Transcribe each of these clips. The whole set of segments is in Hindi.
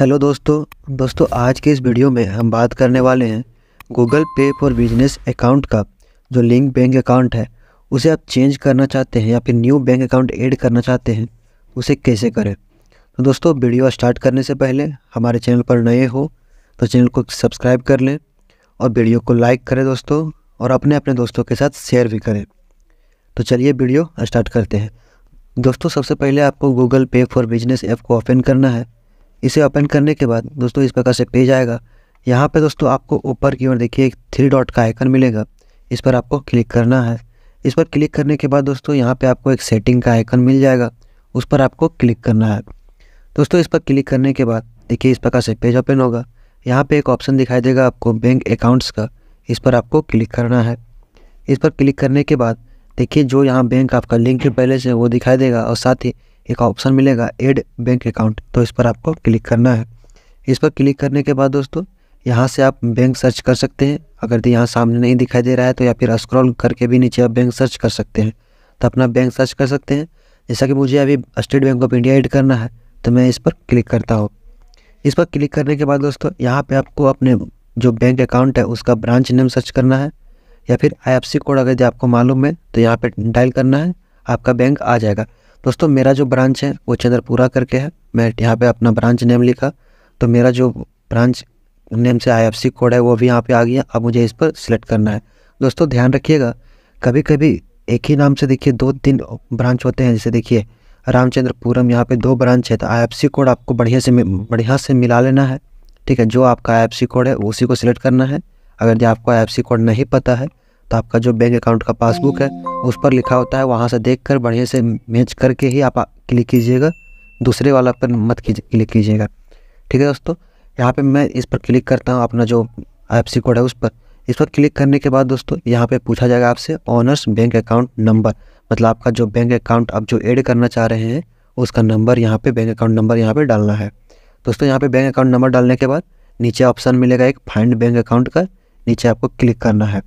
हेलो दोस्तों दोस्तों आज के इस वीडियो में हम बात करने वाले हैं गूगल पे फॉर बिजनेस अकाउंट का जो लिंक बैंक अकाउंट है उसे आप चेंज करना चाहते हैं या फिर न्यू बैंक अकाउंट ऐड करना चाहते हैं उसे कैसे करें तो दोस्तों वीडियो स्टार्ट करने से पहले हमारे चैनल पर नए हो तो चैनल को सब्सक्राइब कर लें और वीडियो को लाइक करें दोस्तों और अपने अपने दोस्तों के साथ शेयर भी करें तो चलिए वीडियो स्टार्ट करते हैं दोस्तों सबसे पहले आपको गूगल पे फॉर बिजनेस ऐप को ओपन करना है इसे ओपन करने के बाद दोस्तों इस प्रकार से पेज आएगा यहाँ पे दोस्तों आपको ऊपर की ओर देखिए एक थ्री डॉट का आइकन मिलेगा इस पर आपको क्लिक करना है इस पर क्लिक करने के बाद दोस्तों यहाँ पे आपको एक सेटिंग का आइकन मिल जाएगा उस पर आपको क्लिक करना है दोस्तों इस पर क्लिक करने के बाद देखिए इस प्रकार से पेज ओपन होगा यहाँ पर एक ऑप्शन दिखाई देगा आपको बैंक अकाउंट्स का इस पर आपको क्लिक करना है इस पर क्लिक करने के बाद देखिए जो यहाँ बैंक आपका लिंक है पहले से वो दिखाई देगा और साथ ही एक ऑप्शन मिलेगा एड बैंक अकाउंट तो इस पर आपको क्लिक करना है इस पर क्लिक करने के बाद दोस्तों यहाँ से आप बैंक सर्च कर सकते हैं अगर तो यहाँ सामने नहीं दिखाई दे रहा है तो या फिर स्क्रॉल करके भी नीचे आप बैंक सर्च कर सकते हैं तो अपना बैंक सर्च कर सकते हैं जैसा कि मुझे अभी State Bank of India add करना है तो मैं इस पर क्लिक करता हूँ इस पर क्लिक करने के बाद दोस्तों यहाँ पे आपको अपने जो बैंक अकाउंट है उसका ब्रांच नेम सर्च करना है या फिर आई कोड अगर जो आपको मालूम है तो यहाँ पर डायल करना है आपका बैंक आ जाएगा दोस्तों मेरा जो ब्रांच है वो चंद्रपुरा करके है मैं यहाँ पे अपना ब्रांच नेम लिखा तो मेरा जो ब्रांच नेम से आईएफसी कोड है वो भी यहाँ पे आ गया अब मुझे इस पर सिलेक्ट करना है दोस्तों ध्यान रखिएगा कभी कभी एक ही नाम से देखिए दो तीन ब्रांच होते हैं जैसे देखिए रामचंद्रपुरम यहाँ पर दो ब्रांच है तो आई कोड आपको बढ़िया से बढ़िया से मिला लेना है ठीक है जो आपका आई कोड है उसी को सिलेक्ट करना है अगर जो आपको आई कोड नहीं पता है तो आपका जो बैंक अकाउंट का पासबुक है उस पर लिखा होता है वहाँ से देख कर बढ़िया से मैच करके ही आप क्लिक कीजिएगा दूसरे वाला पर मत क्लिक कीजिएगा ठीक है दोस्तों यहाँ पे मैं इस पर क्लिक करता हूँ अपना जो एफ सी कोड है उस पर इस पर क्लिक करने के बाद दोस्तों यहाँ पे पूछा जाएगा आपसे ऑनर्स बैंक अकाउंट नंबर मतलब आपका जो बैंक अकाउंट आप जो ऐड करना चाह रहे हैं उसका नंबर यहाँ पे बैंक अकाउंट नंबर यहाँ पे डालना है दोस्तों यहाँ पे बैंक अकाउंट नंबर डालने के बाद नीचे ऑप्शन मिलेगा एक फाइंड बैंक अकाउंट का नीचे आपको क्लिक करना है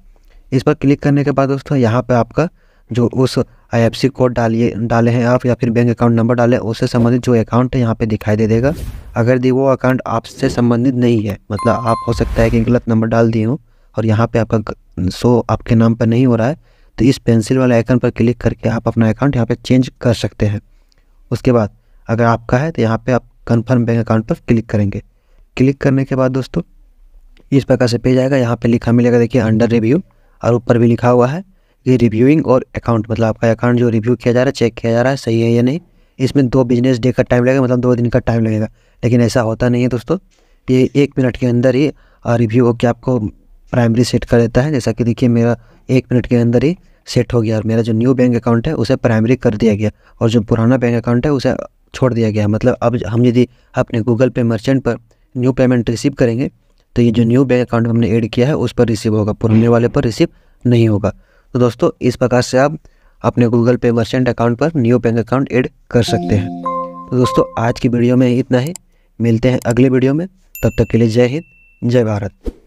इस पर क्लिक करने के बाद दोस्तों यहाँ पर आपका जो उस आई कोड डालिए डाले हैं आप या फिर बैंक अकाउंट नंबर डाले उससे संबंधित जो अकाउंट है यहाँ पे दिखाई दे देगा अगर दी वो अकाउंट आपसे संबंधित नहीं है मतलब आप हो सकता है कि गलत नंबर डाल दिए हो और यहाँ पे आपका शो आपके नाम पर नहीं हो रहा है तो इस पेंसिल वाले आइकन पर क्लिक करके आप अपना अकाउंट यहाँ पर चेंज कर सकते हैं उसके बाद अगर आपका है तो यहाँ पर आप कन्फर्म बैंक अकाउंट पर क्लिक करेंगे क्लिक करने के बाद दोस्तों इस प्रकार से पेज आएगा यहाँ पर लिखा मिलेगा देखिए अंडर रिव्यू और ऊपर भी लिखा हुआ है कि रिव्यूइंग और अकाउंट मतलब आपका अकाउंट जो रिव्यू किया जा रहा है चेक किया जा रहा है सही है या नहीं इसमें दो बिजनेस डे का टाइम लगेगा मतलब दो दिन का टाइम लगेगा लेकिन ऐसा होता नहीं है दोस्तों ये एक मिनट के अंदर ही रिव्यू होकर आपको प्राइमरी सेट कर देता है जैसा कि देखिए मेरा एक मिनट के अंदर ही सेट हो गया और मेरा जो न्यू बैंक अकाउंट है उसे प्राइमरी कर दिया गया और जो पुराना बैंक अकाउंट है उसे छोड़ दिया गया मतलब अब हम यदि अपने गूगल पे मर्चेंट पर न्यू पेमेंट रिसीव करेंगे तो ये जो न्यू बैंक अकाउंट हमने ऐड किया है उस पर रिसीव होगा पुराने वाले पर रिसीव नहीं होगा तो दोस्तों इस प्रकार से आप अपने गूगल पे मर्चेंट अकाउंट पर न्यू बैंक अकाउंट ऐड कर सकते हैं तो दोस्तों आज की वीडियो में इतना ही मिलते हैं अगले वीडियो में तब तक के लिए जय हिंद जय भारत